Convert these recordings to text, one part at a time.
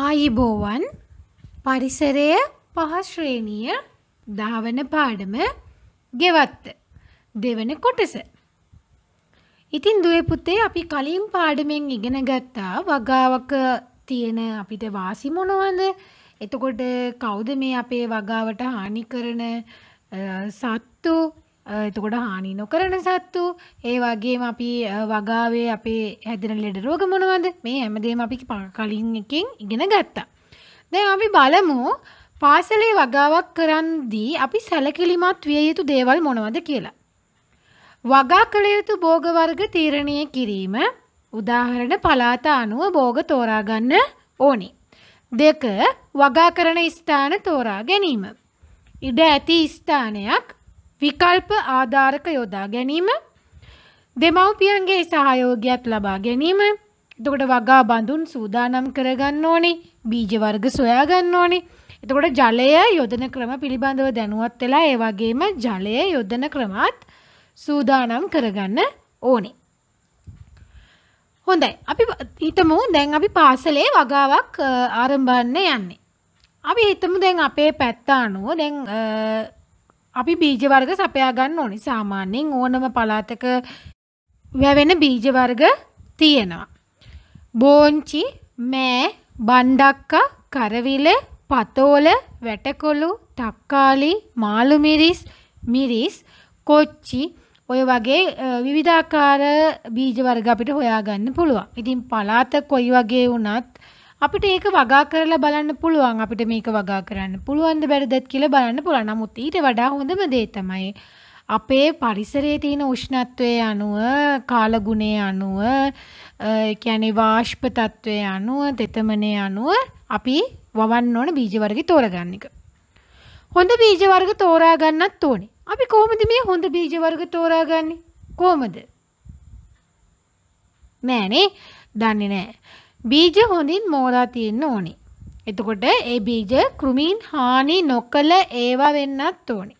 ආයිබෝවන් පරිසරය පහශ්‍රේණිය ධාවන පාඩම ගෙවත්ත දෙවන කොටස. ඉතින් දුවපුත්තේ අපි කලින් පාඩමෙන් ඉගෙන ගත්තා වගාවක තියෙන අපිට වාසි මොනවද එතකොට කවුද මේ අපේ වගාවට හානි කරන සත්තු එතකොට හානි නොකරන සත්තු ඒ වගේ අපි වගාවේ අපේ හැදින ලෙඩ රෝග මොනවද මේ හැමදේම අපි කලින් එකෙන් ඉගෙන ගත්තා. දැන් අපි බලමු පාසලේ වගාවක් කරන්දී අපි සැලකිලිමත් විය යුතු දේවල් මොනවද කියලා. වගා කළ යුතු භෝග වර්ග තීරණය කිරීම උදාහරණ පලාත අනුව භෝග තෝරාගන්න ඕනි. දෙක වගා කරන ස්ථාන තෝරා ගැනීම. ඉඩ ඇති ස්ථානයක් විකල්ප ආධාරක යොදා ගැනීම දෙමව්පියන්ගේ සහයෝගයක් ලබා ගැනීම එතකොට වගා බඳුන් සූදානම් කරගන්න ඕනේ බීජ වර්ග සොයා ගන්න ඕනේ එතකොට ජලය යොදන ක්‍රම පිළිබඳව දැනුවත් වෙලා ඒ වගේම ජලය යොදන ක්‍රමත් සූදානම් කරගන්න ඕනේ හොඳයි අපි හිතමු දැන් අපි පාසලේ වගාවක් ආරම්භන්න යන්නේ අපි හිතමු දැන් අපේ පැත්ත අනුව දැන් අපි බීජ වර්ග සපයා ගන්න ඕනි. සාමාන්‍යයෙන් ඕනම පළාතක වැවෙන බීජ වර්ග තියෙනවා. බෝංචි, මෑ, බණ්ඩක්ක, කරවිල, පතෝල, වැටකොළු, තක්කාලි, මාළු මිරිස්, මිරිස්, කොච්චි ඔය වගේ විවිධාකාර බීජ වර්ග අපිට හොයාගන්න පුළුවන්. ඉතින් පළාත කොයි වගේ වුණත් අපිට ඒක වගා කරලා බලන්න පුළුවන් අපිට මේක වගා කරන්න පුළුවන්ද බැරිදත් කියලා බලන්න පුළුවන්. නමුත් ඊට වඩා හොඳම දේ තමයි අපේ පරිසරයේ තියෙන උෂ්ණත්වය අනුව කාලගුණය අනුව කියන්නේ වාශ්ප තත්ත්වය අනුව තෙතමනය අනුව අපි වවන්න ඕන බීජ වර්ග තෝරගන්න එක. හොඳ බීජ වර්ග තෝරා ගන්නත් ඕනේ. අපි කොහොමද මේ හොඳ බීජ වර්ග තෝරාගන්නේ? කොහොමද? නෑනේ. දන්නේ නෑ. බීජ හොඳින් මෝරා තියෙන්න ඕනේ. එතකොට ඒ බීජ කෘමීන් හානි නොකළ ඒවා වෙන්නත් ඕනේ.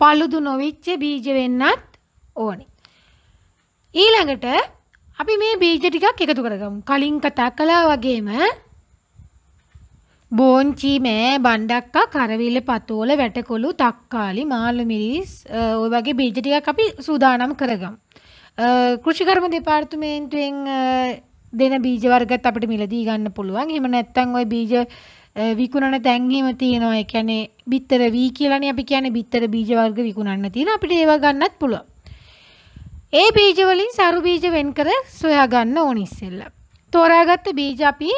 paludu නොවිච්ච බීජ වෙන්නත් ඕනේ. ඊළඟට අපි මේ බීජ ටිකක් එකතු කරගමු. කලින් කතා කළා වගේම බෝංචි මෑ බණ්ඩක්කා කරවිල පතෝල වැටකොළු තක්කාලි මාළු මිරිස් ඔය වගේ බීජ ටිකක් අපි සූදානම් කරගමු. කෘෂිකර්ම දෙපාර්තමේන්තුවෙන් දෙන බීජ වර්ගත් අපිට මිලදී ගන්න පුළුවන්. එහෙම නැත්නම් ওই බීජ විකුණන තැන් එහෙම තියෙනවා. ඒ කියන්නේ bitter V කියලානේ අපි කියන්නේ bitter බීජ වර්ග විකුණන්න තියෙන. අපිට ඒවා ගන්නත් පුළුවන්. ඒ බීජ වලින් සරු බීජ වෙන් කර සොයා ගන්න ඕනි ඉස්සෙල්ලා. තෝරාගත්ත බීජ අපි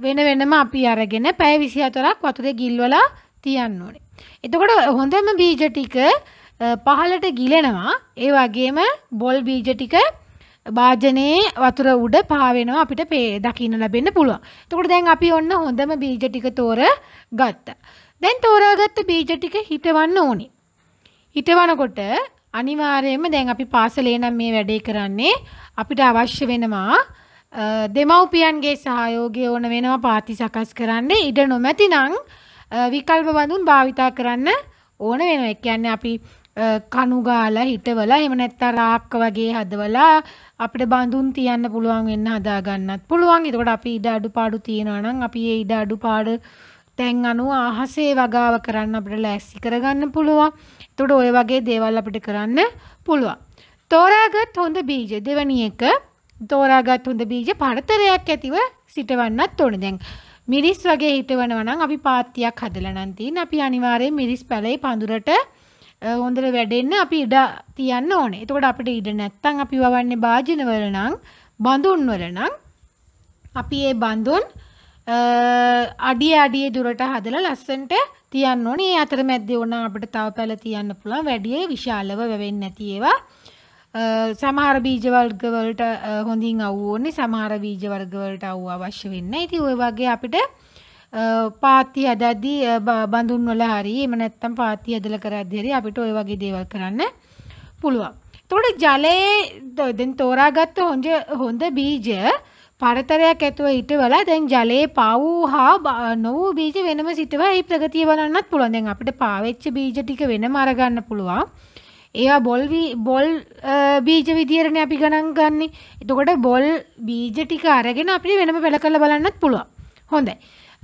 වෙන වෙනම අපි අරගෙන පැය 24ක් වතුරේ ගිල්වලා තියන්න ඕනේ. එතකොට හොඳම බීජ ටික පහලට ගිලෙනවා. ඒ වගේම බොල් බීජ ටික භාජනයේ වතුර උඩ පාවෙනවා අපිට පේ දකින්න ලැබෙන්න පුළුවන්. එතකොට දැන් අපි ඔන්න හොඳම බීජ ටික තෝරගත්තා. දැන් තෝරාගත්ත බීජ ටික හිටවන්න ඕනේ. හිටවනකොට අනිවාර්යයෙන්ම දැන් අපි පාසලේ නම් මේ වැඩේ කරන්නේ අපිට අවශ්‍ය වෙනවා දෙමව්පියන්ගේ සහයෝගය ඕන වෙනවා පාති සකස් කරන්න ඉඩ නොමැතිනම් විකල්ප බඳුන් භාවිතා කරන්න ඕන වෙනවා. ඒ කියන්නේ අපි කනුගාලා හිටවලා එහෙම නැත්නම් රාක්ක වගේ හදවලා අපිට බඳුන් තියන්න පුළුවන් වෙන්න හදා ගන්නත් පුළුවන්. එතකොට අපි ඉඩ අඩුපාඩු තියනවා නම් අපි ඒ ඉඩ අඩුපාඩු තැන් අනුව අහසේ වගාව කරන්න අපිට ලෑස්ති කරගන්න පුළුවන්. එතකොට ওই වගේ දේවල් අපිට කරන්න පුළුවන්. තෝරාගත් හොඳ බීජ දෙවැනි එක තෝරාගත් හොඳ බීජ පරතරයක් ඇතිව සිටවන්නත් ඕනේ. දැන් මිරිස් වගේ හිටවනවා නම් අපි පාත්තියක් හදලා නම් තියෙන අපි අනිවාර්යයෙන් මිරිස් පැලේ පඳුරට හොඳට වැඩෙන්න අපි ඉඩ තියන්න ඕනේ. එතකොට අපිට ඉඩ නැත්තම් අපි වවන්නේ භාජනවල නම් බඳුන්වල නම් අපි ඒ බඳුන් අඩිය අඩිය දුරට හදලා ලස්සන්ට තියන්න ඕනේ. ඒ අතරමැද්දේ වුණා අපිට තව පැල තියන්න පුළුවන්. වැඩි විශාලව වෙවෙන්නේ නැති ඒවා. සමහර බීජ වර්ග වලට හොඳින් අවු ඕනේ. සමහර බීජ වර්ග වලට අවු අවශ්‍ය වෙන්නේ නැහැ. ඉතින් ওই වගේ අපිට පාත්ති හදද්දී බඳුන් වල හරි එහෙම නැත්නම් පාත්ති ඇදලා කරද්දී හරි අපිට ওই වගේ දේවල් කරන්න පුළුවන්. එතකොට ජලයේ දැන් තෝරාගත්ත හොඳ හොඳ බීජ පරතරයක් ඇතුව හිටවලා දැන් ජලයේ පාවූ හා නොවූ බීජ වෙනම සිටවා ඒ ප්‍රගතිය බලන්නත් පුළුවන්. දැන් අපිට පාවෙච්ච බීජ ටික වෙනම අරගන්න පුළුවන්. ඒවා බොල් බොල් බීජ විදියටනේ අපි ගණන් ගන්නේ. එතකොට බොල් බීජ ටික අරගෙන අපිට වෙනම පළ කරලා බලන්නත් පුළුවන්. හොඳයි.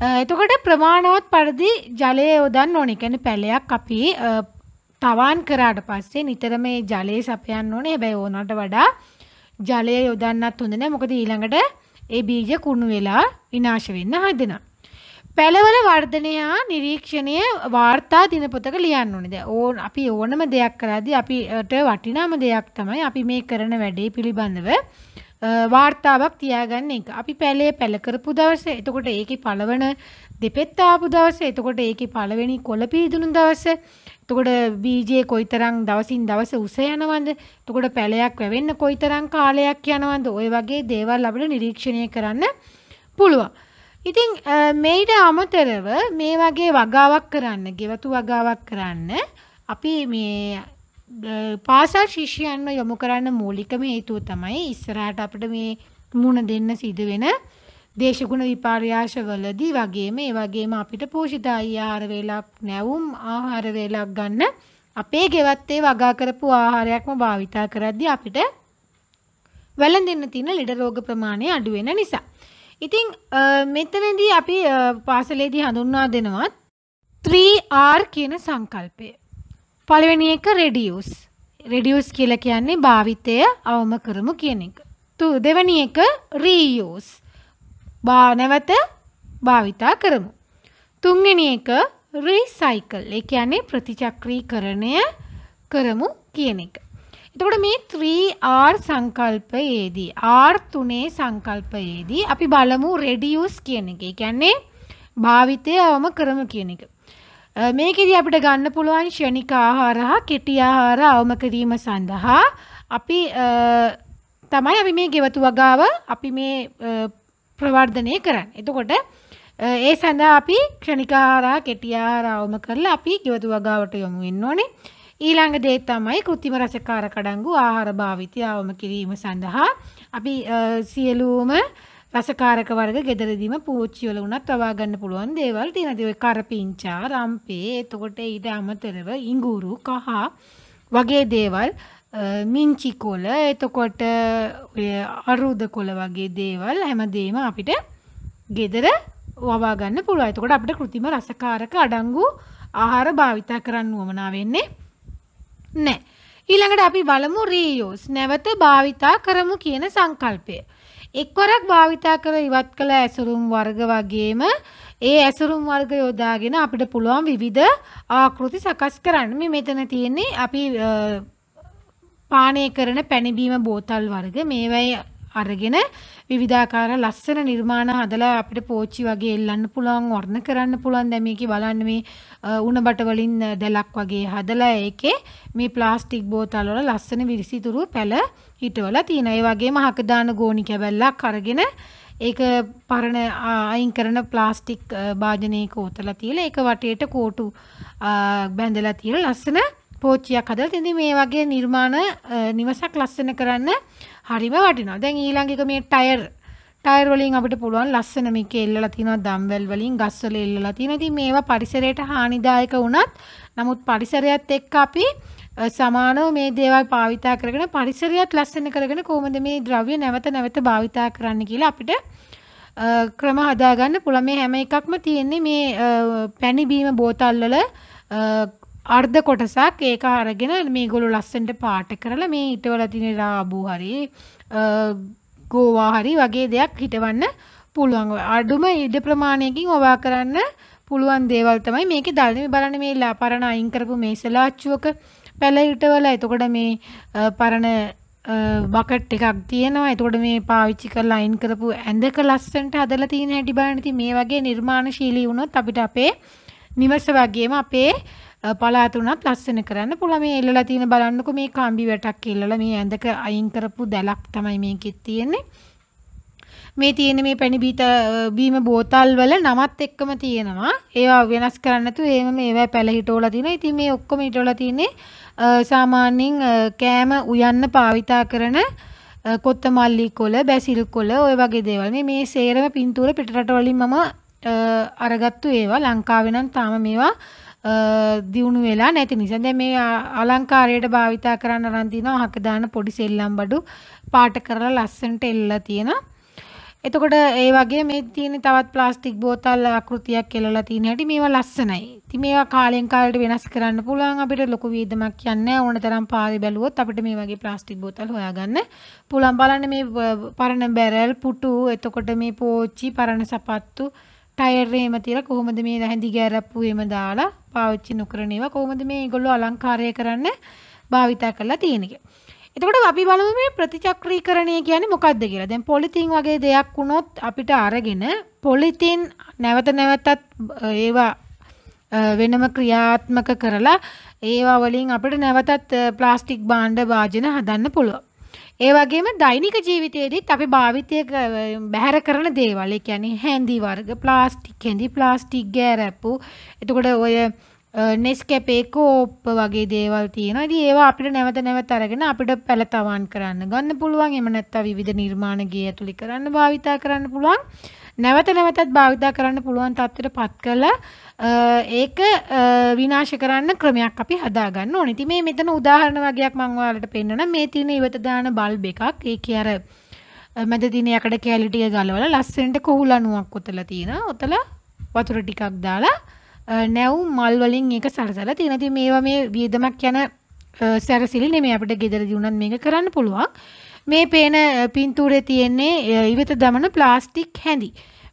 එතකොට ප්‍රමාණවත් පරිදි ජලය යොදන්න ඕනේ. කියන්නේ පැලයක් අපි තවාන් කරාට පස්සේ නිතර මේ ජලයේ සපයන්න ඕනේ. හැබැයි ඕනට වඩා ජලය යොදන්නත් හොඳ නැහැ. මොකද ඊළඟට ඒ බීජ කුණු වෙලා විනාශ වෙන්න හදනවා. පැලවල වර්ධනය හා නිරීක්ෂණය වාර්තා දිනපොතක ලියන්න ඕනේ. දැන් ඕන අපි ඕනම දෙයක් කරද්දී අපිට වටිනාම දෙයක් තමයි අපි මේ කරන වැඩේ පිළිබඳව වාර්තාවක් තියාගන්න එක අපි පැලේ පැලකරපු දවස එතකොට ඒක පලවන දෙපෙත්තාපු දවස එතකොට ඒක පලවෙනි කොළපීදුණු දවස තකොට බීජයේ කොයිතරං දවසින් දවස උස යනවද තකොට පැලයක් වැවෙන්න කොයිතරං කාලයක් යනවද ඔය වගේ දේවල් අපට නිරීක්ෂණය කරන්න පුළුවන්. ඉතිං මෙයිට අමතරව මේ වගේ වගාවක් කරන්න ගෙවතු වගාවක් කරන්න අපි මේ පාසල් ශිෂ්‍යයන්ව යොමු කරන්න මූලිකම හේතුව තමයි ඉස්සරහට අපිට මේ මුණ දෙන්න සිදු වෙන දේශගුණ විපර්යාශවලදී වගේම ඒ වගේම අපිට පෝෂිත ආහාර වේලක් නැවුම් ආහාර වේලක් ගන්න අපේ ගෙවත් ඒ වගා කරපු ආහාරයක්ම භාවිතා කරද්දී අපිට වැළඳෙන්න තියෙන ලෙඩ රෝග ප්‍රමාණය අඩු වෙන නිසා. ඉතින් මෙතනදී අපි පාසලේදී හඳුන්වා දෙනවා 3R කියන සංකල්පය. පළවෙනි එක රෙඩියස් රෙඩියස් කියල කියන්නේ භාවිතය අවම කරමු කියන එක. තු දෙවැනි එක රීයෝස් භානවත භාවිතා කරමු. තුන්ගෙන එක රීසයිකල් ඒ කියන්නේ ප්‍රතිචක්‍රීකරණය කරමු කියන එක. එතකොට මේ 3R සංකල්පයේදී R තුනේ සංකල්පයේදී අපි බලමු රෙඩියස් කියන එක. ඒ කියන්නේ භාවිතය අවම කරමු කියන එක. මේකෙදී අපිට ගන්න පුළුවන් ෂණික ආහාර හා කෙටි ආහාර අවම කිරීම සඳහා අපි තමයි අපි මේ ගෙවතු වගාව අපි මේ ප්‍රවර්ධනය කරන්න. එතකොට ඒ සඳහා අපි ක්ෂණික ආහාර කෙටි ආහාර අවම කරලා අපි ගෙවතු වගාවට යොමු වෙන්න ඕනේ. ඊළඟ දේ තමයි කෘතිම රසකාර කඩංගු ආහාර භාවිතය අවම කිරීම සඳහා අපි සියලුම රසකාරක වර්ග ගෙදරදීම පූච්චිවල වුණත් තබා ගන්න පුළුවන් දේවල් තියෙනවා. ඒ කරපිංචා, රම්පේ, එතකොට ඊට අමතරව ඉඟුරු, කහ වගේ දේවල් මිංචි කොළ, එතකොට ඔය අරුද කොළ වගේ දේවල් හැමදේම අපිට ගෙදර වවා ගන්න පුළුවන්. එතකොට අපිට કૃතිම රසකාරක අඩංගු ආහාර භාවිතා කරන්න උවමනා වෙන්නේ නැහැ. ඊළඟට අපි බලමු රීයුස් නැවත භාවිතා කරමු කියන සංකල්පය. එක්වරක් භාවිතා කර ඉවත් කළ ඇසුරුම් වර්ග වගේම ඒ ඇසුරුම් වර්ග යොදාගෙන අපිට පුළුවන් විවිධ ආකෘති සකස් කරන්න. මේ මෙතන තියෙන්නේ අපි පානය කරන පැණිබීම බෝතල් වර්ග මේවයි අරගෙන විවිධාකාර ලස්සන නිර්මාණ හදලා අපිට පෝච්චි වගේ එල්ලන්න පුළුවන් වර්ණ කරන්න පුළුවන් දැන් මේකේ බලන්න මේ උණ බට වලින් දැලක් වගේ හදලා ඒකේ මේ ප්ලාස්ටික් බෝතල් වල ලස්සන විරිසිතුරු පැල හිටවලා තියෙනවා. ඒ වගේම හකදාන ගෝණි කැබැල්ලක් අරගෙන ඒක පරණ අයින් කරන ප්ලාස්ටික් භාජනයක ඕතලා තියලා ඒක වටේට කෝටු බැඳලා තියලා ලස්සන පෝච්චියක් හදලා තින්දි මේ වගේ නිර්මාණ නිවසක් ලස්සන කරන්න හරිම වටිනවා දැන් ඊළඟක මේ ටයර් ටයර් වලින් අපිට පුළුවන් ලස්සන මේක එල්ලලා තියෙනවා දම්වැල් වලින් ගස් වල එල්ලලා තියෙනවා. ඉතින් මේවා පරිසරයට හානිදායක වුණත් නමුත් පරිසරයත් එක්ක අපි සමානව මේ දේවල් භාවිතා කරගෙන පරිසරයත් ලස්සන කරගෙන කොහොමද මේ ද්‍රව්‍ය නැවත නැවත භාවිතා කරන්න කියලා අපිට ක්‍රම හදාගන්න පුළුවන්. මේ හැම එකක්ම තියෙන්නේ මේ පැණි බීම බෝතල් වල අර්ධ කොටසක් ඒක අරගෙන මේගොලු ලස්සන්ට පාට කරලා මේ ඉටවල තින රාබූ හරි ගෝවා හරි වගේ දෙයක් හිටවන්න පුළුවන් අඩුම ඉඩ ප්‍රමාණයකින් ඔවා කරන්න පුළුවන් දේවල් තමයි මේක දල්ම බලන මේ ලා පරණ අයින් කරපු මේසලාච්චුවක පැල හිටවල එතකොට මේ පරණ බකට් එකක් තියෙනවා එතකොට මේ පාවිච්චි කරලා අයින් කරපු ඇඳක ලස්සන්ට හදලා තියෙන හැටි බලන්න ඉතින් මේ වගේ නිර්මාණශීලී වුණොත් අපිට අපේ නිවස වගේම අපේ පලාත වුණත් ලස්සන කරන්න පුළුවන් මේ එල්ලලා තියෙන බලන්නකො මේ කම්බි වැටක් එල්ලලා මේ ඇඳක අයින් කරපු දැලක් තමයි මේකෙත් තියෙන්නේ මේ තියෙන මේ පැණි බීත බීම බෝතල් වල නමත් එක්කම තියෙනවා. ඒවා වෙනස් කරන්න නැතුව එහෙම මේවා පැල හිටවලා තියෙනවා. ඉතින් මේ ඔක්කොම හිටවලා තියෙන්නේ සාමාන්‍යයෙන් කෑම උයන්න පාවිතා කරන කොත්තමල්ලි කොළ, බැසිල් කොළ ඔය වගේ දේවල්. මේ මේ සේරම පින්තූර පිටරට වලින් මම අරගත්තු ඒවා. ලංකාවේ නම් තාම මේවා දියුණු වෙලා නැති නිසා දැන් මේ අලංකාරයට භාවිතා කරන්න අරන් තිනවා හක දාන පොඩි සෙල්ලම් බඩු පාට කරලා ලස්සනට එල්ලලා තියෙනවා එතකොට ඒ වගේ මේ තියෙන තවත් ප්ලාස්ටික් බෝතල් ආකෘතියක් කෙලලා තියෙන හැටි මේවා ලස්සනයි. ඉතින් මේවා කාලෙන් කාලට වෙනස් කරන්න පුළුවන් අපිට ලොකු වියදමක් යන්නේ ඕන තරම් පාරේ බැලුවොත් අපිට මේ වගේ ප්ලාස්ටික් බෝතල් හොයාගන්න පුළුවන්. බලන්න මේ පරණ බැරල්, පුටු, එතකොට මේ පෝච්චි, පරණ සපත්තු ටයර්රේම තියලා කොහොමද මේ හැඳි ගැරප්පු එහෙම දාලා පාවිච්චි නොකරන ඒවා කොහොමද මේ ඒගොල්ලෝ අලංකාරය කරන්න භාවිතා කරලා තියෙන්නේ එතකොට අපි බලමු මේ ප්‍රතිචක්‍රීකරණය කියන්නේ මොකක්ද කියලා. දැන් පොලිතින් වගේ දෙයක් වුණොත් අපිට අරගෙන පොලිතින් නැවත නැවතත් ඒවා වෙනම ක්‍රියාත්මක කරලා ඒවා වලින් අපිට නැවතත් ප්ලාස්ටික් භාණ්ඩ වාජන හදන්න පුළුවන්. ඒ වගේම දෛනික ජීවිතයේදීත් අපි භාවිතය බැහැර කරන දේවල් ඒ කියන්නේ හැඳි වර්ග ප්ලාස්ටික් හැඳි ප්ලාස්ටික් ගෑරැප්පු එතකොට ඔය නෙස්කැපේ කෝප්ප වගේ දේවල් තියෙනවා. ඉතින් ඒවා අපිට නැවත නැවත අරගෙන අපිට පැලතවන් කරන්න ගන්න පුළුවන්. එහෙම නැත්නම් විවිධ නිර්මාණ ගේ ඇතුළේ කරන්න භාවිතා කරන්න පුළුවන්. නැවත නැවතත් භාවිතා කරන්න පුළුවන් තත්ත්වයට පත් කළ ඒක විනාශ කරන්න ක්‍රමයක් අපි හදාගන්න ඕනති මේ මෙතන උදාහරණ වගේයක් මංවාලට පෙන්න්නන මේ තින ඉවතදාන බල්බ එකක් ඒ අර මැද දිනයකට කෑලිටිය ගලවල ලස්සෙන්ට කොහුලනුවක් ඔතල තියෙන ඔතල වතුර ටිකක් දාලා නැව් මල්වලින් එක සරසල තිනති මේවා මේ වියදමක් යන සැරසිලි නෙම අපට ගෙදර දියුණන් මේක කරන්න පුළුවන් මේ පේන පින්තූරේ තියෙන්නේ ඉවත දමන ප්ලාස්ටික් හැඳි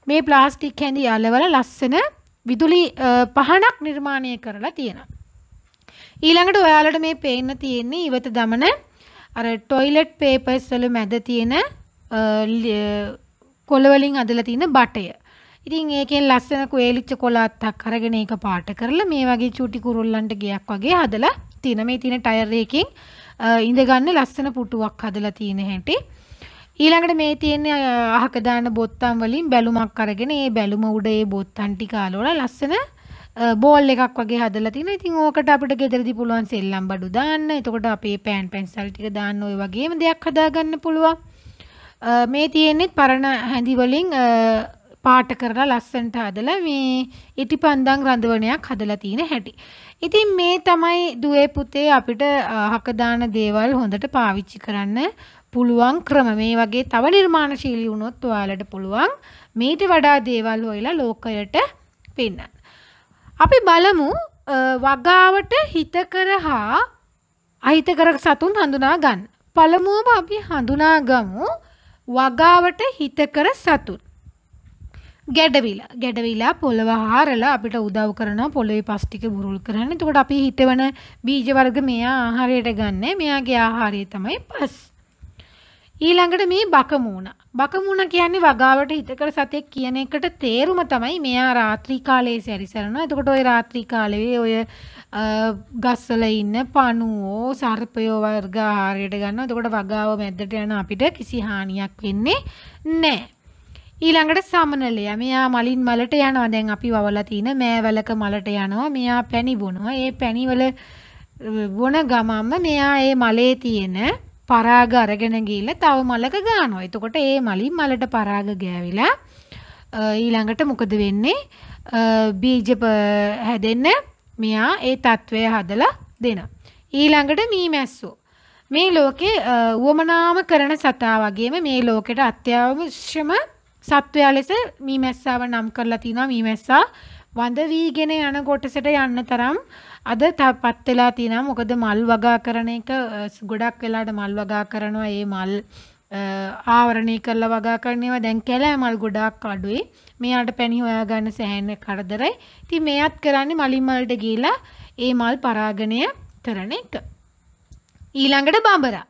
මේ ප්ලාස්ටික් හැඳි අලවල ලස්සන විදුලි පහනක් නිර්මාණය කරලා තියෙනවා. ඊළඟට ඔයාලට මේ පේන්න තියෙන්නේ ඉවත දමන අර ටොයිලට් පේපර්ස් වල මැද තියෙන කොළවලින් අදලා තියෙන බටය. ඉතින් ඒකෙන් ලස්සන කුවේලිච්ච කොළ අත්තක් අරගෙන ඒක පාට කරලා මේ වගේ චූටි කුරුල්ලන්ට ගයක් වගේ හදලා තියෙන මේ තියෙන ටයර් එකකින් ඉඳගන්න ලස්සන පුටුවක් හදලා තියෙන හැටි. ඊළඟට මේ තියෙන්නේ අහක දාන බොත්තම් වලින් බැලුමක් අරගෙන ඒ බැලුම උඩ ඒ බොත්තම් ටික අලවලා ලස්සන බෝල් එකක් වගේ හදලා තිනවා. ඉතින් ඕකට අපිට ගෙදරදී පුළුවන් සෙල්ලම් බඩු දාන්න. එතකොට අපේ පෑන් පැන්සල් ටික දාන්න ওই වගේම දෙයක් හදාගන්න පුළුවන්. මේ තියෙන්නේ පරණ හැඳි වලින් පාට කරලා ලස්සනට හදලා මේ ඉටිපන්දම් රඳවනයක් හදලා තියෙන හැටි. ඉතින් මේ තමයි දුවේ පුතේ අපිට හකදාන දේවල් හොඳට පාවිච්චි කරන්න පුළුවන් ක්‍රම මේ වගේ තව නිර්මාණශීලී වුණොත් ඔයාලට පුළුවන් මීට වඩා දේවල් හොයලා ලෝකයට පෙන්වන්න. අපි බලමු වගාවට හිතකර හා අහිතකර සතුන් හඳුනා ගන්න. පළමුවම අපි හඳුනාගමු වගාවට හිතකර සතුන්. ගැඩවිලා ගැඩවිලා පොළව හාරලා අපිට උදව් කරන පොළොවේ පස් ටික බුරුල් කරන්න. එතකොට අපි හිතවන බීජ වර්ග මෙයා ආහාරයට ගන්න. මෙයාගේ ආහාරය තමයි පස්. ඊළඟට මේ බකමූණ. බකමූණ කියන්නේ වගාවට හිතකර සතෙක් කියන එකට තේරුම තමයි මෙයා රාත්‍රී කාලයේ සැරිසරනවා. එතකොට ওই රාත්‍රී කාලයේ ඔය ගස්වල ඉන්න පණුවෝ සර්පයෝ වර්ග ආහාරයට ගන්නවා. එතකොට වගාව මැද්දට යන අපිට කිසි හානියක් වෙන්නේ නැහැ. ඊළඟට සමනලය මෙයා මලින් මලට යනවා දැන් අපි වවලා තියෙන මෑවලක මලට යනවා මෙයා පැණි බොනවා ඒ පැණිවල බොන ගමම්ම මෙයා ඒ මලේ තියෙන පරාග අරගෙන ගිහිල්ලා තව මලක ගානවා. එතකොට ඒ මලින් මලට පරාග ගෑවිලා ඊළඟට මොකද වෙන්නේ? බීජ හැදෙන්න මෙයා ඒ తත්වය හදලා දෙනවා. ඊළඟට මී මැස්සෝ මේ ලෝකේ උවමනාම කරන සතා වගේම මේ ලෝකෙට අත්‍යවශ්‍යම සත්වයා ලෙස මී මැස්සාව නම් කරලා තිනවා මී මැස්සා වඳ වීගෙන යන කොටසට යන්න තරම් අද පත් වෙලා තිනවා මොකද මල් වගා කරන එක ගොඩක් වෙලාට මල් වගා කරනවා ඒ මල් ආවරණය කරලා වගා කරනවා දැන් කැලෑ මල් ගොඩාක් අඩුයි මෙයාට පැණි හොයාගන්න සෑහෙන කරදරයි ඉතින් මෙයත් කරන්නේ මලින් වලට ගිහිලා ඒ මල් පරාගණය කරන එක ඊළඟට බඹරා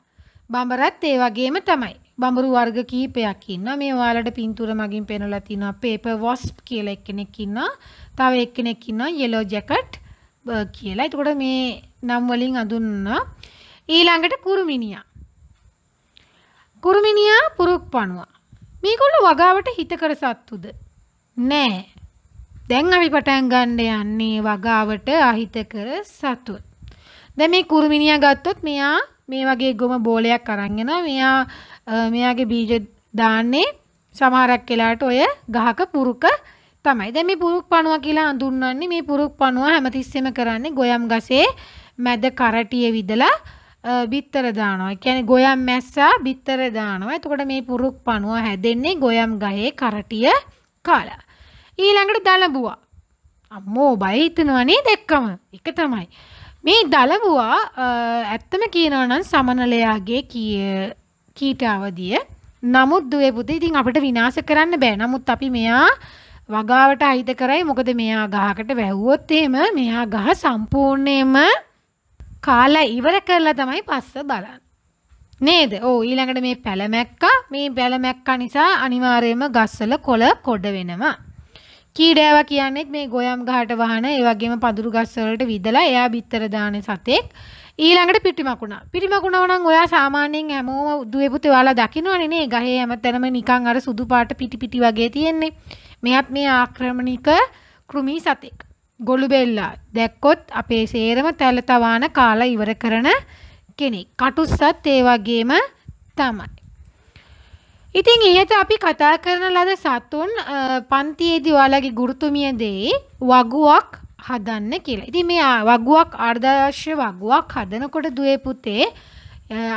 බඹරත් ඒ වගේම තමයි බඹරු වර්ග කිහිපයක් ඉන්නවා. මේ ඔයාලට පින්තූර මගින් පෙන්වලා තිනවා paper wasp කියලා එක්කෙනෙක් ඉන්නවා. තව එක්කෙනෙක් ඉන්නවා yellow jacket කියලා. එතකොට මේ නම් වලින් අඳුන්නා. ඊළඟට කුරුමිනියා. කුරුමිනියා පුරුක්පණුවා. මේගොල්ලෝ වගාවට හිතකර සත්තුද? නෑ. දැන් අපි පටන් ගන්න යන්නේ වගාවට අහිතකර සතුන්. දැන් මේ කුරුමිනියා ගත්තොත් මෙයා මේ වගේ ගොම බෝලයක් අරන් එනවා. මෙයා මෙයාගේ බීජ දාන්නේ සමහරක් වෙලාට ඔය ගහක පුරුක තමයි. දැන් මේ පුරුක් පණුව කියලා හඳුන්වන්නේ මේ පුරුක් පණුව හැමතිස්සෙම කරන්නේ ගොයම් ගසේ මැද කරටිය විදලා බිත්තර දානවා. ඒ කියන්නේ ගොයම් මැස්සා බිත්තර දානවා. එතකොට මේ පුරුක් පණුව හැදෙන්නේ ගොයම් ගහේ කරටිය කාලා. ඊළඟට දලබුවා. අම්මෝ බය හිතෙනවනේ දැක්කම. එක තමයි. මේ දලබුවා ඇත්තම කියනවා නම් සමනලයාගේ කිය කීට අවදිය නමුත් දුවපුත ඉතින් අපට විනාස කරන්න බෑ නමුත් අපි මෙයා වගාවට අහිත කරයි මොකද මෙයා ගහකට වැැහුවොත් එහෙම මෙයා ගහ සම්පූර්ණයම කාලා ඉවර කරලා තමයි පස්ස බලන්න. නේද ඕ ඊළඟට මේ පැළමැක්කා මේ පැළමැක්කා නිසා අනිවාර්යයෙන්ම ගස්වල කොළ කොඩ වෙනවා. කීඩෑව කියන්නෙත් මේ ගොයම් ගහට වහන ඒ වගේම පදුරු ගස්වලට විදලා එයා බිත්තර දාන සතෙක්. ඊළඟට පිටිමකුණා පිටිමකුණා නම් ඔයා සාමාන්‍යයෙන් හැමෝම දුවපුතේ ඔයාලා දකින්නවනේ නේ ගහේ හැමතැනම නිකන් අර සුදු පාට පිටි පිටි වගේ තියෙන්නේ මෙයත් මේ ආක්‍රමණික කෘමි සතෙක් ගොළු බෙල්ලා දැක්කොත් අපේ සේරම තැල තවාන කාලා ඉවර කරන කෙනෙක් කටුස්සත් ඒ වගේම තමයි ඉතින් ඉහත අපි කතා කරන ලද සතුන් පන්තියේදී ඔයාලගේ ගුරුතුමිය දේ වගුවක් හදන්න කියලා. ඉතින් මේ වගුවක් ආර්දශය වගුවක් හදනකොට දුවේ පුතේ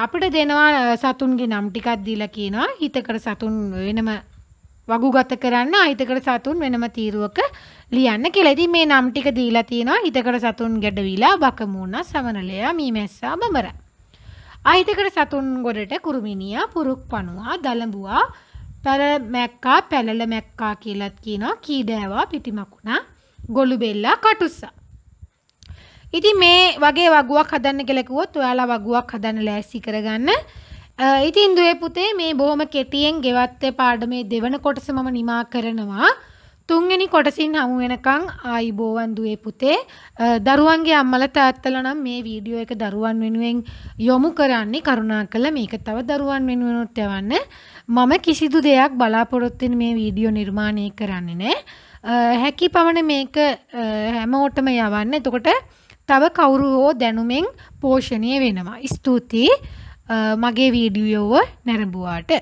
අපිට දෙනවා සතුන්ගේ නම් ටිකක් දීලා කියනවා හිතකර සතුන් වෙනම වගුගත කරන්න අහිතකර සතුන් වෙනම තීරුවක ලියන්න කියලා. ඉතින් මේ නම් ටික දීලා තියෙනවා හිතකර සතුන් ගැඩවිලා බකමූණ සමනලයා මීමැස්සා බඹරා. අහිතකට සතුන් ගොඩට කුරුමිනියා පුරුක් පනවා දළඹවා පැළ මැක්කා පැළල මැක්කා කියලත් කියනවා කීඩෑවා පිටිමකුණා ගොළු බෙල්ලා කටුස්සා. ඉති මේ වගේ වගුවක් හදන්න කෙලකුවොත් ඔයාලා වගුවක් හදන්න ලෑසි කරගන්න ඉතින් දුවේ පුතේ මේ බොහොම කෙටියෙන් ගෙවත්තේ පාඩමේ දෙවන කොටස මම නිමා කරනවා තුන්වෙනි කොටසින් හමු වෙනකං ආයිබෝවන් දුවේ පුතේ දරුවන්ගේ අම්මල තාත්තල නම් මේ වීඩියෝ එක දරුවන් වෙනුවෙන් යොමු කරන්නේ කරුණා කළ මේක තව දරුවන් වෙනුවෙනුත් යවන්න මම කිසිදු දෙයක් බලාපොරොත්තුෙන් මේ වීඩියෝ නිර්මාණය කරන්නේ නෑ හැකි පමණ මේක හැමෝටම යවන්න එතකොට තව කවුරු හෝ දැනුමෙන් පෝෂණය වෙනවා ස්තුතියි මගේ වීඩියෝව නැරඹුවාට